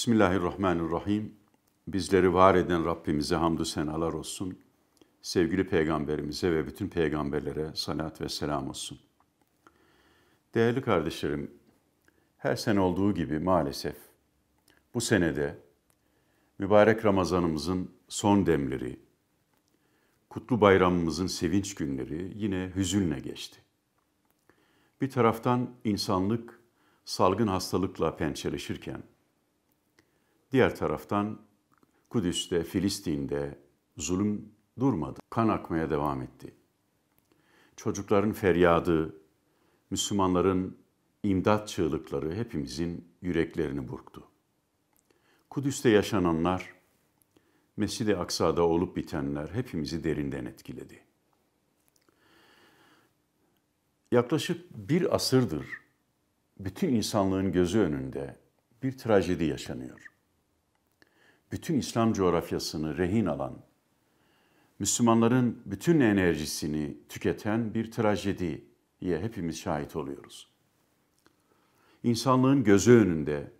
Bismillahirrahmanirrahim. Bizleri var eden Rabbimize hamdü senalar olsun. Sevgili peygamberimize ve bütün peygamberlere salat ve selam olsun. Değerli kardeşlerim, her sene olduğu gibi maalesef bu senede mübarek Ramazanımızın son demleri, kutlu bayramımızın sevinç günleri yine hüzünle geçti. Bir taraftan insanlık salgın hastalıkla pençeleşirken, Diğer taraftan Kudüs'te, Filistin'de zulüm durmadı. Kan akmaya devam etti. Çocukların feryadı, Müslümanların imdat çığlıkları hepimizin yüreklerini burktu. Kudüs'te yaşananlar, Mescid-i Aksa'da olup bitenler hepimizi derinden etkiledi. Yaklaşık bir asırdır bütün insanlığın gözü önünde bir trajedi yaşanıyor bütün İslam coğrafyasını rehin alan, Müslümanların bütün enerjisini tüketen bir trajediye hepimiz şahit oluyoruz. İnsanlığın gözü önünde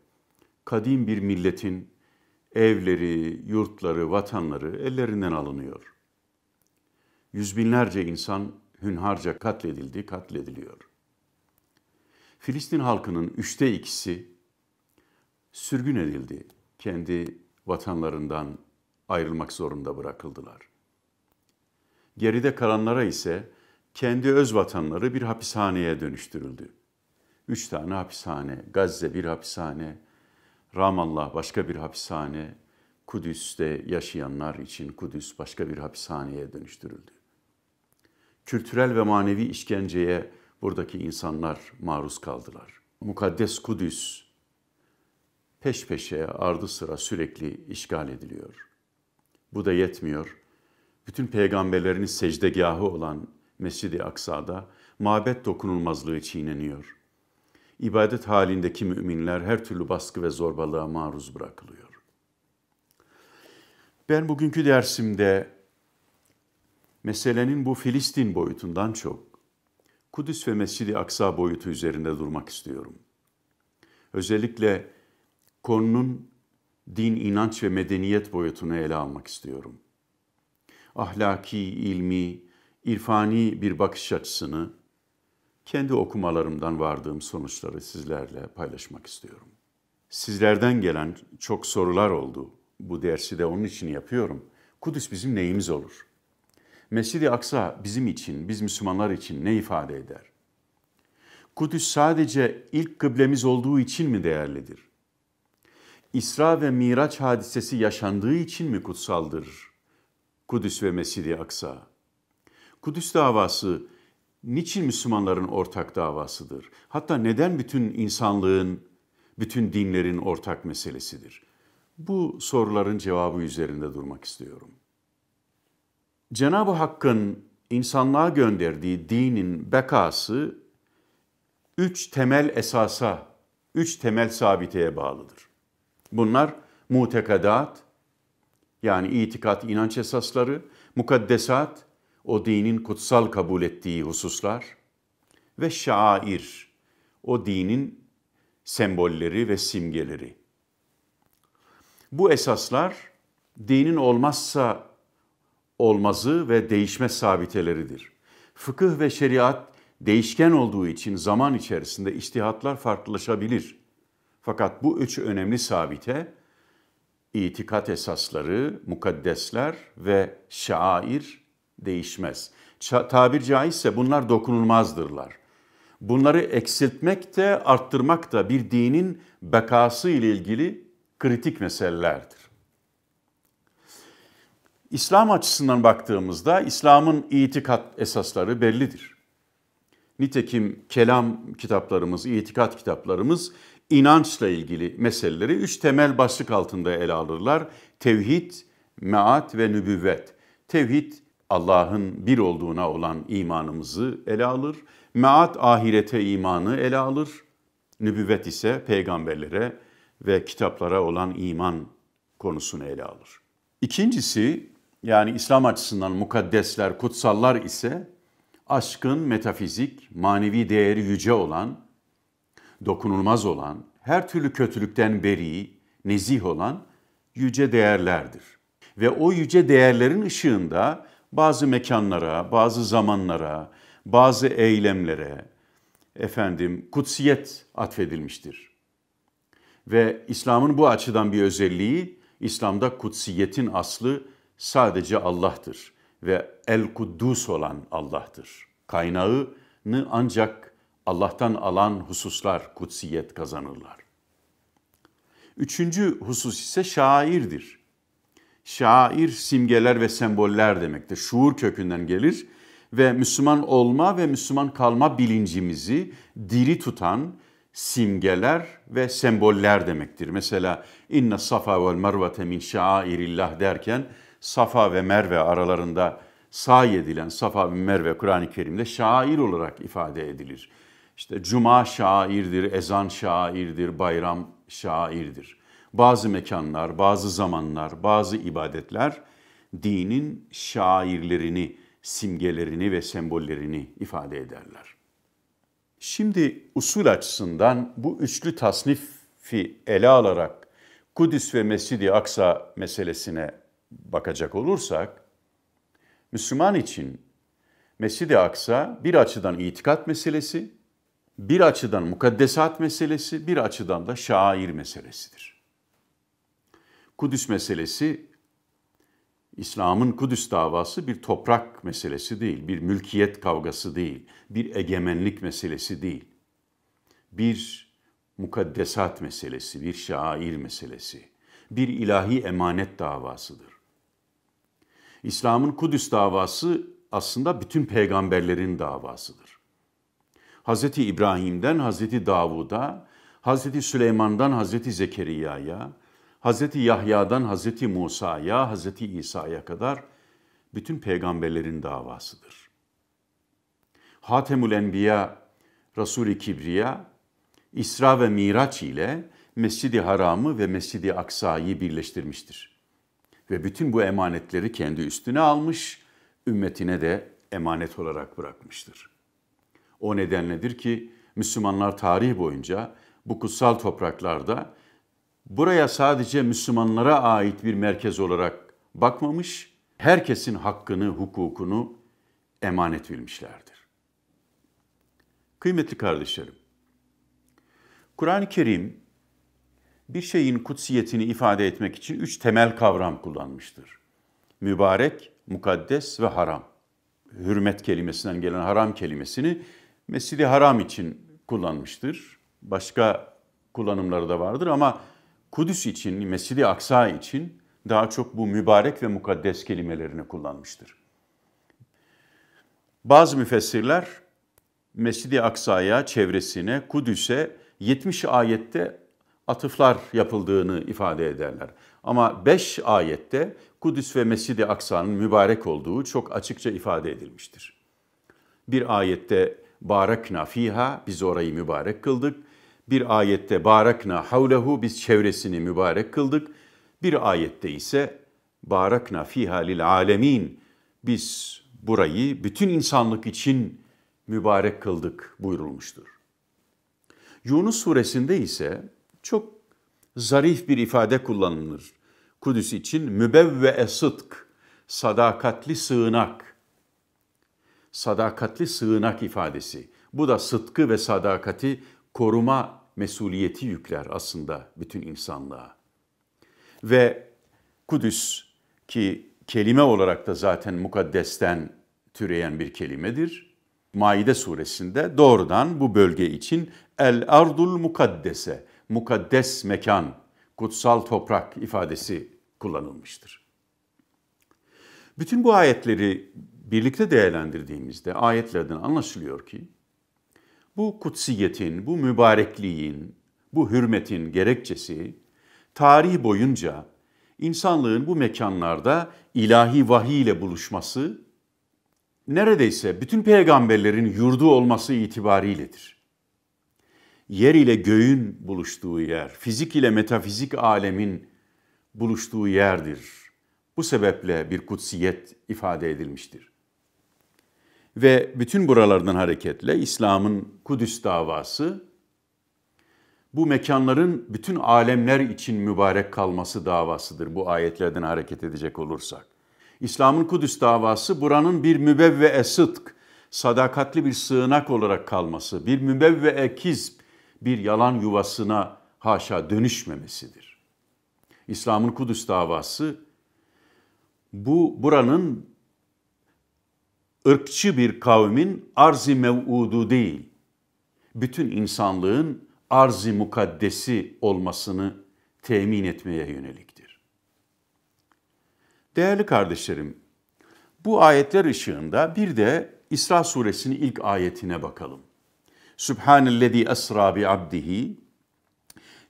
kadim bir milletin evleri, yurtları, vatanları ellerinden alınıyor. Yüz binlerce insan hünharca katledildi, katlediliyor. Filistin halkının üçte ikisi sürgün edildi kendi vatanlarından ayrılmak zorunda bırakıldılar. Geride kalanlara ise kendi öz vatanları bir hapishaneye dönüştürüldü. Üç tane hapishane, Gazze bir hapishane, Ramallah başka bir hapishane, Kudüs'te yaşayanlar için Kudüs başka bir hapishaneye dönüştürüldü. Kültürel ve manevi işkenceye buradaki insanlar maruz kaldılar. Mukaddes Kudüs peş peşe ardı sıra sürekli işgal ediliyor. Bu da yetmiyor. Bütün peygamberlerin secdegahı olan Mescid-i Aksa'da mabet dokunulmazlığı çiğneniyor. İbadet halindeki müminler her türlü baskı ve zorbalığa maruz bırakılıyor. Ben bugünkü dersimde meselenin bu Filistin boyutundan çok Kudüs ve Mescid-i Aksa boyutu üzerinde durmak istiyorum. Özellikle konunun din, inanç ve medeniyet boyutunu ele almak istiyorum. Ahlaki, ilmi, irfani bir bakış açısını kendi okumalarımdan vardığım sonuçları sizlerle paylaşmak istiyorum. Sizlerden gelen çok sorular oldu. Bu dersi de onun için yapıyorum. Kudüs bizim neyimiz olur? Mescid-i Aksa bizim için, biz Müslümanlar için ne ifade eder? Kudüs sadece ilk kıblemiz olduğu için mi değerlidir? İsra ve Miraç hadisesi yaşandığı için mi kutsaldır? Kudüs ve Mescid-i Aksa. Kudüs davası niçin Müslümanların ortak davasıdır? Hatta neden bütün insanlığın, bütün dinlerin ortak meselesidir? Bu soruların cevabı üzerinde durmak istiyorum. Cenab-ı Hakk'ın insanlığa gönderdiği dinin bekası üç temel esasa, üç temel sabiteye bağlıdır. Bunlar mutekadat, yani itikat, inanç esasları, mukaddesat, o dinin kutsal kabul ettiği hususlar ve şair, o dinin sembolleri ve simgeleri. Bu esaslar dinin olmazsa olmazı ve değişmez sabiteleridir. Fıkıh ve şeriat değişken olduğu için zaman içerisinde iştihatlar farklılaşabilir. Fakat bu üç önemli sabite itikat esasları, mukaddesler ve şair değişmez. Tabir caizse bunlar dokunulmazdırlar. Bunları eksiltmek de arttırmak da bir dinin bekası ile ilgili kritik meselelerdir. İslam açısından baktığımızda İslam'ın itikat esasları bellidir. Nitekim kelam kitaplarımız, itikat kitaplarımız inançla ilgili meseleleri üç temel başlık altında ele alırlar. Tevhid, meat ve nübüvvet. Tevhid Allah'ın bir olduğuna olan imanımızı ele alır. Meat ahirete imanı ele alır. Nübüvvet ise peygamberlere ve kitaplara olan iman konusunu ele alır. İkincisi yani İslam açısından mukaddesler, kutsallar ise aşkın metafizik, manevi değeri yüce olan dokunulmaz olan, her türlü kötülükten beri, nezih olan yüce değerlerdir. Ve o yüce değerlerin ışığında bazı mekanlara, bazı zamanlara, bazı eylemlere efendim kutsiyet atfedilmiştir. Ve İslam'ın bu açıdan bir özelliği İslam'da kutsiyetin aslı sadece Allah'tır ve El Kuddus olan Allah'tır. Kaynağını ancak Allah'tan alan hususlar kutsiyet kazanırlar. Üçüncü husus ise şairdir. Şair simgeler ve semboller demektir. Şuur kökünden gelir ve Müslüman olma ve Müslüman kalma bilincimizi diri tutan simgeler ve semboller demektir. Mesela inna safa vel mervete min şairillah derken Safa ve Merve aralarında say edilen Safa ve Merve Kur'an-ı Kerim'de şair olarak ifade edilir. İşte cuma şairdir, ezan şairdir, bayram şairdir. Bazı mekanlar, bazı zamanlar, bazı ibadetler dinin şairlerini, simgelerini ve sembollerini ifade ederler. Şimdi usul açısından bu üçlü tasnifi ele alarak Kudüs ve Mescid-i Aksa meselesine bakacak olursak, Müslüman için Mescid-i Aksa bir açıdan itikat meselesi, bir açıdan mukaddesat meselesi, bir açıdan da şair meselesidir. Kudüs meselesi, İslam'ın Kudüs davası bir toprak meselesi değil, bir mülkiyet kavgası değil, bir egemenlik meselesi değil. Bir mukaddesat meselesi, bir şair meselesi, bir ilahi emanet davasıdır. İslam'ın Kudüs davası aslında bütün peygamberlerin davasıdır. Hazreti İbrahim'den Hazreti Davud'a, Hazreti Süleyman'dan Hazreti Zekeriya'ya, Hazreti Yahya'dan Hazreti Musa'ya, Hazreti İsa'ya kadar bütün peygamberlerin davasıdır. Hatemül Enbiya, Resul-i Kibriya, İsra ve Miraç ile Mescid-i Haram'ı ve Mescid-i Aksa'yı birleştirmiştir. Ve bütün bu emanetleri kendi üstüne almış, ümmetine de emanet olarak bırakmıştır. O nedenledir ki Müslümanlar tarih boyunca bu kutsal topraklarda buraya sadece Müslümanlara ait bir merkez olarak bakmamış, herkesin hakkını, hukukunu emanet bilmişlerdir. Kıymetli kardeşlerim, Kur'an-ı Kerim bir şeyin kutsiyetini ifade etmek için üç temel kavram kullanmıştır. Mübarek, mukaddes ve haram. Hürmet kelimesinden gelen haram kelimesini Mescid-i Haram için kullanmıştır. Başka kullanımları da vardır ama Kudüs için, Mescid-i Aksa için daha çok bu mübarek ve mukaddes kelimelerini kullanmıştır. Bazı müfessirler Mescid-i Aksa'ya, çevresine, Kudüs'e 70 ayette atıflar yapıldığını ifade ederler. Ama 5 ayette Kudüs ve Mescid-i Aksa'nın mübarek olduğu çok açıkça ifade edilmiştir. Bir ayette Barakna fiha biz orayı mübarek kıldık. Bir ayette barakna havlehu biz çevresini mübarek kıldık. Bir ayette ise barakna fiha lil alemin biz burayı bütün insanlık için mübarek kıldık buyurulmuştur. Yunus suresinde ise çok zarif bir ifade kullanılır. Kudüs için mübevve sıdk, sadakatli sığınak sadakatli sığınak ifadesi. Bu da sıdkı ve sadakati koruma mesuliyeti yükler aslında bütün insanlığa. Ve Kudüs ki kelime olarak da zaten mukaddesten türeyen bir kelimedir. Maide suresinde doğrudan bu bölge için el ardul mukaddese, mukaddes mekan, kutsal toprak ifadesi kullanılmıştır. Bütün bu ayetleri birlikte değerlendirdiğimizde ayetlerden anlaşılıyor ki bu kutsiyetin, bu mübarekliğin, bu hürmetin gerekçesi tarih boyunca insanlığın bu mekanlarda ilahi vahiy ile buluşması neredeyse bütün peygamberlerin yurdu olması itibariyledir. Yer ile göğün buluştuğu yer, fizik ile metafizik alemin buluştuğu yerdir. Bu sebeple bir kutsiyet ifade edilmiştir. Ve bütün buralardan hareketle İslam'ın Kudüs davası bu mekanların bütün alemler için mübarek kalması davasıdır bu ayetlerden hareket edecek olursak. İslam'ın Kudüs davası buranın bir mübevve sıdk, sadakatli bir sığınak olarak kalması, bir mübevve ekiz, bir yalan yuvasına haşa dönüşmemesidir. İslam'ın Kudüs davası bu buranın ırkçı bir kavmin arzi mev'udu değil, bütün insanlığın arzi mukaddesi olmasını temin etmeye yöneliktir. Değerli kardeşlerim, bu ayetler ışığında bir de İsra suresinin ilk ayetine bakalım. Sübhanellezi esra bi abdihi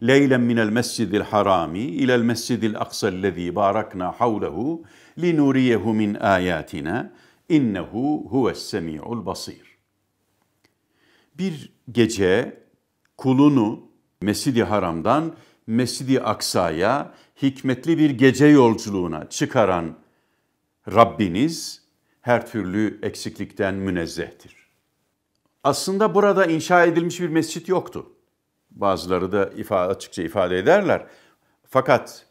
leylen minel mescidil harami ilel mescidil aksallezi barakna havlehu linuriyehu min ayatina İnnehu huves semi'ul basir. Bir gece kulunu Mescid-i Haram'dan Mescid-i Aksa'ya hikmetli bir gece yolculuğuna çıkaran Rabbiniz her türlü eksiklikten münezzehtir. Aslında burada inşa edilmiş bir mescit yoktu. Bazıları da ifade, açıkça ifade ederler. Fakat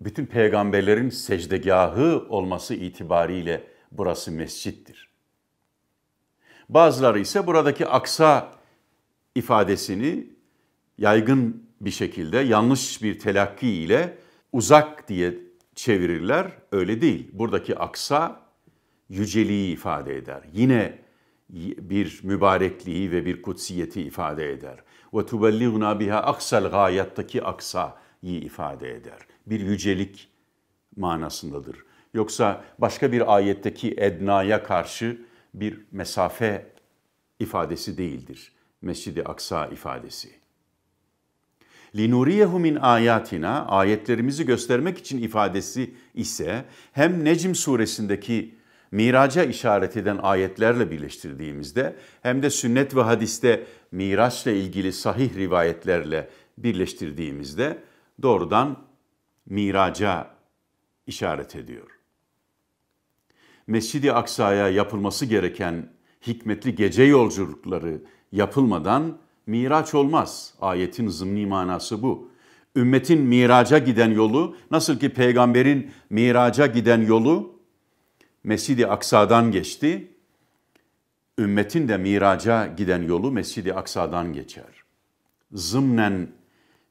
bütün peygamberlerin secdegahı olması itibariyle burası mescittir. Bazıları ise buradaki aksa ifadesini yaygın bir şekilde yanlış bir telakki ile uzak diye çevirirler. Öyle değil. Buradaki aksa yüceliği ifade eder. Yine bir mübarekliği ve bir kutsiyeti ifade eder. Ve tubelliğuna biha aksal gayattaki aksayı ifade eder. Bir yücelik manasındadır. Yoksa başka bir ayetteki Edna'ya karşı bir mesafe ifadesi değildir. Mescid-i Aksa ifadesi. Linuriyehu min ayatina ayetlerimizi göstermek için ifadesi ise hem Necm suresindeki miraca işaret eden ayetlerle birleştirdiğimizde hem de sünnet ve hadiste miraçla ilgili sahih rivayetlerle birleştirdiğimizde doğrudan miraca işaret ediyor. Mescid-i Aksa'ya yapılması gereken hikmetli gece yolculukları yapılmadan miraç olmaz. Ayetin zımni manası bu. Ümmetin miraca giden yolu nasıl ki peygamberin miraca giden yolu Mescid-i Aksa'dan geçti. Ümmetin de miraca giden yolu Mescid-i Aksa'dan geçer. Zımnen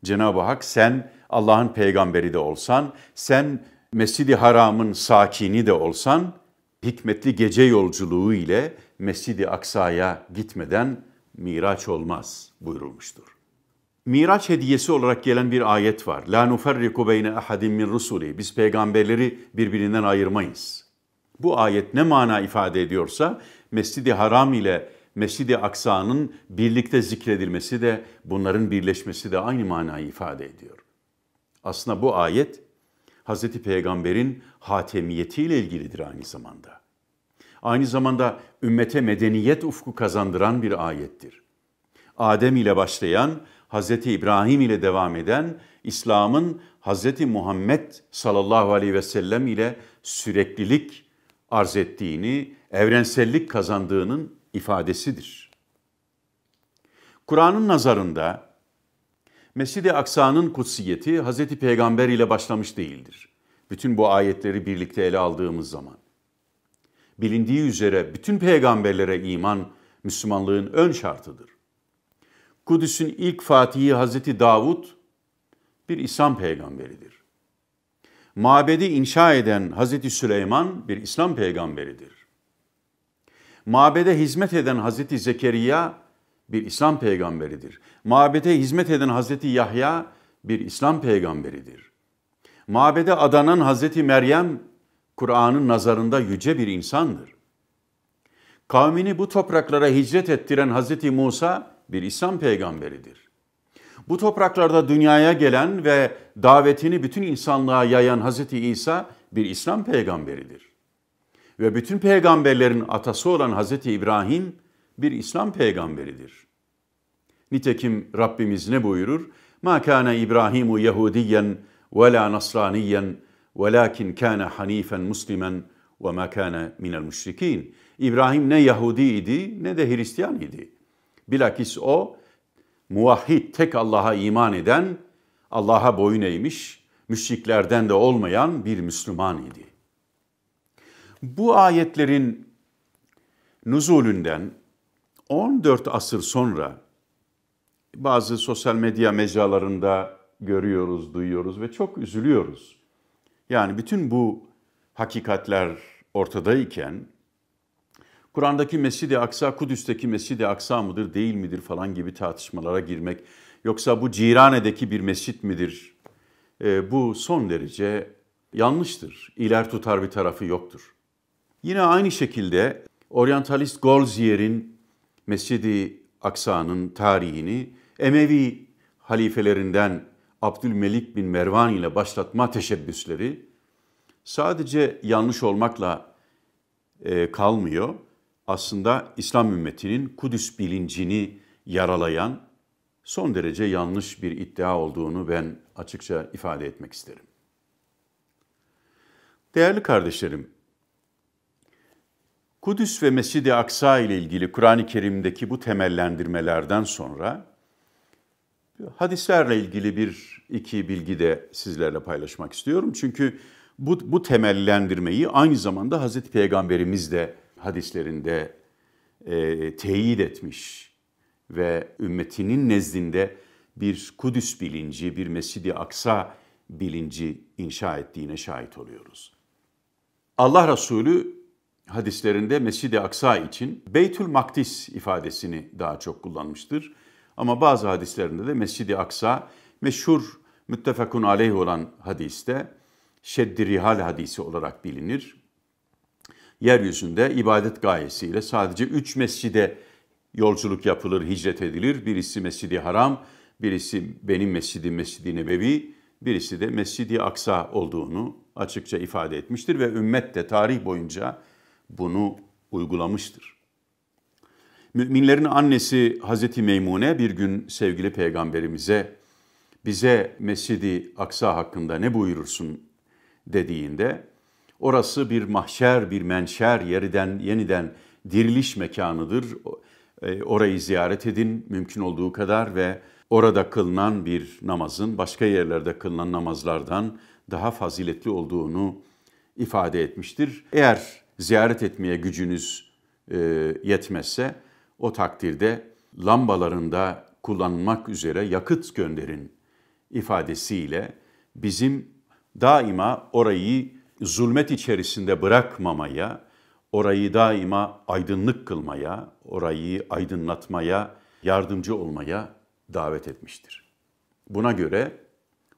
Cenab-ı Hak sen Allah'ın peygamberi de olsan, sen Mescid-i Haram'ın sakini de olsan hikmetli gece yolculuğu ile Mescid-i Aksa'ya gitmeden miraç olmaz buyurulmuştur. Miraç hediyesi olarak gelen bir ayet var. La nuferriku beyne ahadin min rusuli. Biz peygamberleri birbirinden ayırmayız. Bu ayet ne mana ifade ediyorsa Mescid-i Haram ile Mescid-i Aksa'nın birlikte zikredilmesi de bunların birleşmesi de aynı manayı ifade ediyor. Aslında bu ayet Hazreti Peygamber'in hatemiyetiyle ilgilidir aynı zamanda. Aynı zamanda ümmete medeniyet ufku kazandıran bir ayettir. Adem ile başlayan, Hazreti İbrahim ile devam eden İslam'ın Hazreti Muhammed sallallahu aleyhi ve sellem ile süreklilik arz ettiğini, evrensellik kazandığının ifadesidir. Kur'an'ın nazarında Mescid-i Aksa'nın kutsiyeti Hz. Peygamber ile başlamış değildir. Bütün bu ayetleri birlikte ele aldığımız zaman. Bilindiği üzere bütün peygamberlere iman Müslümanlığın ön şartıdır. Kudüs'ün ilk fatihi Hz. Davud bir İslam peygamberidir. Mabedi inşa eden Hz. Süleyman bir İslam peygamberidir. Mabede hizmet eden Hz. Zekeriya bir İslam peygamberidir. Mabede hizmet eden Hazreti Yahya bir İslam peygamberidir. Mabede adanan Hazreti Meryem Kur'an'ın nazarında yüce bir insandır. Kavmini bu topraklara hicret ettiren Hazreti Musa bir İslam peygamberidir. Bu topraklarda dünyaya gelen ve davetini bütün insanlığa yayan Hazreti İsa bir İslam peygamberidir. Ve bütün peygamberlerin atası olan Hazreti İbrahim bir İslam peygamberidir. Nitekim Rabbimiz ne buyurur? Ma kana İbrahimu Yahudiyen ve la Nasraniyen velakin kana hanifen muslimen ve ma kana minel müşrikin. İbrahim ne Yahudi idi ne de Hristiyan idi. Bilakis o muvahhid tek Allah'a iman eden, Allah'a boyun eğmiş, müşriklerden de olmayan bir Müslüman idi. Bu ayetlerin nuzulünden 14 asır sonra bazı sosyal medya mecralarında görüyoruz, duyuyoruz ve çok üzülüyoruz. Yani bütün bu hakikatler ortadayken Kur'an'daki Mescid-i Aksa, Kudüs'teki Mescid-i Aksa mıdır, değil midir falan gibi tartışmalara girmek yoksa bu Cirane'deki bir mescit midir? E, bu son derece yanlıştır. İler tutar bir tarafı yoktur. Yine aynı şekilde oryantalist Golzier'in Mescid-i Aksa'nın tarihini Emevi halifelerinden Abdülmelik bin Mervan ile başlatma teşebbüsleri sadece yanlış olmakla e, kalmıyor. Aslında İslam ümmetinin Kudüs bilincini yaralayan son derece yanlış bir iddia olduğunu ben açıkça ifade etmek isterim. Değerli kardeşlerim, Kudüs ve Mescid-i Aksa ile ilgili Kur'an-ı Kerim'deki bu temellendirmelerden sonra hadislerle ilgili bir iki bilgi de sizlerle paylaşmak istiyorum. Çünkü bu, bu temellendirmeyi aynı zamanda Hazreti Peygamberimiz de hadislerinde e, teyit etmiş ve ümmetinin nezdinde bir Kudüs bilinci, bir Mescidi i Aksa bilinci inşa ettiğine şahit oluyoruz. Allah Resulü hadislerinde Mescidi i Aksa için Beytül Makdis ifadesini daha çok kullanmıştır. Ama bazı hadislerinde de Mescid-i Aksa meşhur müttefakun aleyh olan hadiste şeddi rihal hadisi olarak bilinir. Yeryüzünde ibadet gayesiyle sadece üç mescide yolculuk yapılır, hicret edilir. Birisi Mescid-i Haram, birisi benim mescidim Mescid-i Nebevi, birisi de Mescid-i Aksa olduğunu açıkça ifade etmiştir ve ümmet de tarih boyunca bunu uygulamıştır. Müminlerin annesi Hazreti Meymune bir gün sevgili peygamberimize bize Mescidi Aksa hakkında ne buyurursun dediğinde orası bir mahşer, bir menşer, yeriden yeniden diriliş mekanıdır. E, orayı ziyaret edin mümkün olduğu kadar ve orada kılınan bir namazın başka yerlerde kılınan namazlardan daha faziletli olduğunu ifade etmiştir. Eğer ziyaret etmeye gücünüz e, yetmezse o takdirde lambalarında kullanmak üzere yakıt gönderin ifadesiyle bizim daima orayı zulmet içerisinde bırakmamaya, orayı daima aydınlık kılmaya, orayı aydınlatmaya, yardımcı olmaya davet etmiştir. Buna göre,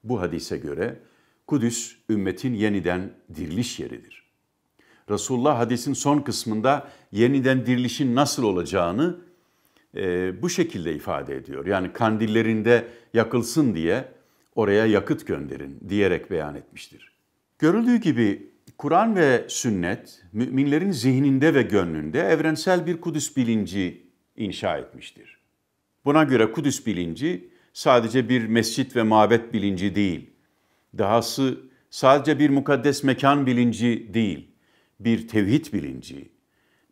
bu hadise göre Kudüs ümmetin yeniden diriliş yeridir. Resulullah hadisin son kısmında yeniden dirilişin nasıl olacağını e, bu şekilde ifade ediyor. Yani kandillerinde yakılsın diye oraya yakıt gönderin diyerek beyan etmiştir. Görüldüğü gibi Kur'an ve sünnet müminlerin zihninde ve gönlünde evrensel bir Kudüs bilinci inşa etmiştir. Buna göre Kudüs bilinci sadece bir mescit ve mabet bilinci değil, dahası sadece bir mukaddes mekan bilinci değil, bir tevhid bilinci,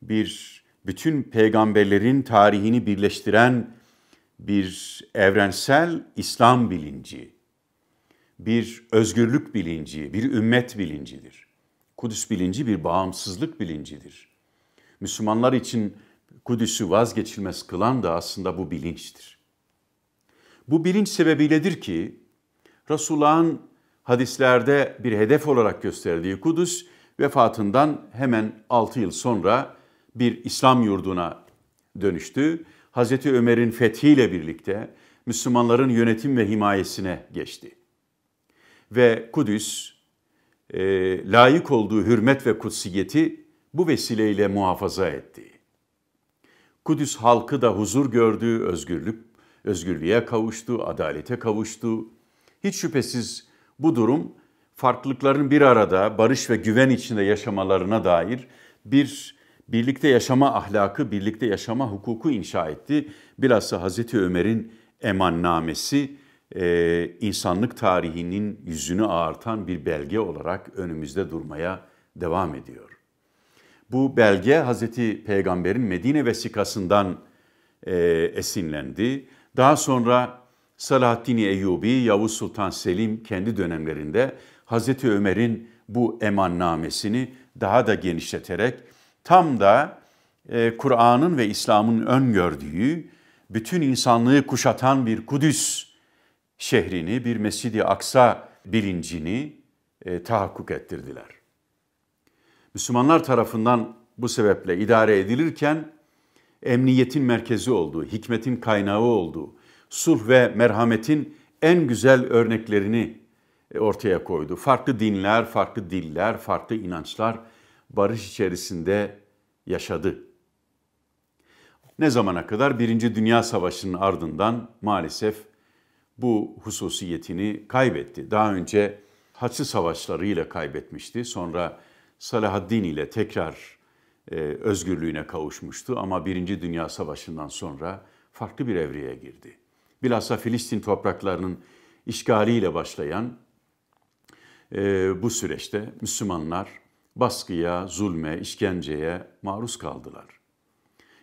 bir bütün peygamberlerin tarihini birleştiren bir evrensel İslam bilinci, bir özgürlük bilinci, bir ümmet bilincidir. Kudüs bilinci bir bağımsızlık bilincidir. Müslümanlar için Kudüs'ü vazgeçilmez kılan da aslında bu bilinçtir. Bu bilinç sebebiyledir ki Resulullah'ın hadislerde bir hedef olarak gösterdiği Kudüs Vefatından hemen 6 yıl sonra bir İslam yurduna dönüştü. Hazreti Ömer'in fethiyle birlikte Müslümanların yönetim ve himayesine geçti. Ve Kudüs e, layık olduğu hürmet ve kutsiyeti bu vesileyle muhafaza etti. Kudüs halkı da huzur gördü, özgürlük, özgürlüğe kavuştu, adalete kavuştu. Hiç şüphesiz bu durum farklılıkların bir arada barış ve güven içinde yaşamalarına dair bir birlikte yaşama ahlakı, birlikte yaşama hukuku inşa etti. Bilhassa Hazreti Ömer'in emannamesi e, insanlık tarihinin yüzünü ağırtan bir belge olarak önümüzde durmaya devam ediyor. Bu belge Hazreti Peygamber'in Medine vesikasından e, esinlendi. Daha sonra Salahaddin Eyyubi, Yavuz Sultan Selim kendi dönemlerinde Hazreti Ömer'in bu emannamesini daha da genişleterek tam da e, Kur'an'ın ve İslam'ın öngördüğü bütün insanlığı kuşatan bir Kudüs şehrini, bir Mescid-i Aksa bilincini e, tahakkuk ettirdiler. Müslümanlar tarafından bu sebeple idare edilirken emniyetin merkezi olduğu, hikmetin kaynağı olduğu, sulh ve merhametin en güzel örneklerini e, ortaya koydu. Farklı dinler, farklı diller, farklı inançlar barış içerisinde yaşadı. Ne zamana kadar? Birinci Dünya Savaşı'nın ardından maalesef bu hususiyetini kaybetti. Daha önce Haçlı Savaşları ile kaybetmişti. Sonra Salahaddin ile tekrar e, özgürlüğüne kavuşmuştu. Ama Birinci Dünya Savaşı'ndan sonra farklı bir evreye girdi. Bilhassa Filistin topraklarının işgaliyle başlayan e, bu süreçte Müslümanlar baskıya, zulme, işkenceye maruz kaldılar.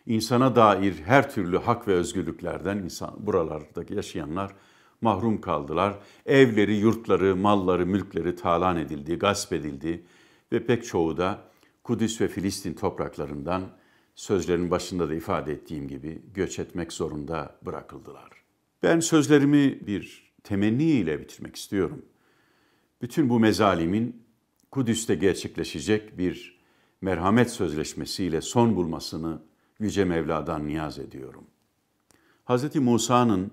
İnsana dair her türlü hak ve özgürlüklerden insan buralardaki yaşayanlar mahrum kaldılar. Evleri, yurtları, malları, mülkleri talan edildi, gasp edildi ve pek çoğu da Kudüs ve Filistin topraklarından sözlerin başında da ifade ettiğim gibi göç etmek zorunda bırakıldılar. Ben sözlerimi bir temenni ile bitirmek istiyorum bütün bu mezalimin Kudüs'te gerçekleşecek bir merhamet sözleşmesiyle son bulmasını Yüce Mevla'dan niyaz ediyorum. Hz. Musa'nın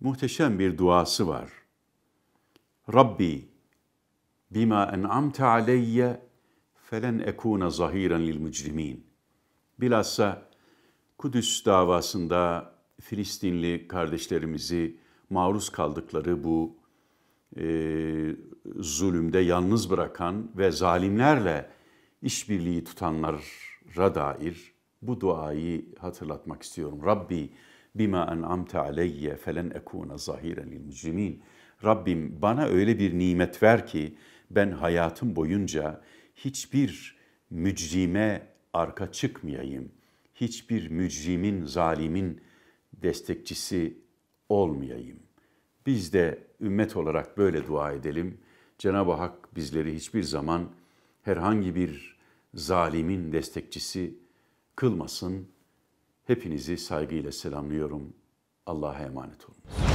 muhteşem bir duası var. Rabbi bima en'amte aleyye felen ekuna zahiren lil mücrimin. Bilhassa Kudüs davasında Filistinli kardeşlerimizi maruz kaldıkları bu e, zulümde yalnız bırakan ve zalimlerle işbirliği tutanlara dair bu duayı hatırlatmak istiyorum. Rabbi bima en'amte aleyye felen ekune zahiren lil mujrimin. Rabbim bana öyle bir nimet ver ki ben hayatım boyunca hiçbir mücrime arka çıkmayayım. Hiçbir mücrimin, zalimin destekçisi olmayayım.'' Biz de ümmet olarak böyle dua edelim. Cenab-ı Hak bizleri hiçbir zaman herhangi bir zalimin destekçisi kılmasın. Hepinizi saygıyla selamlıyorum. Allah'a emanet olun.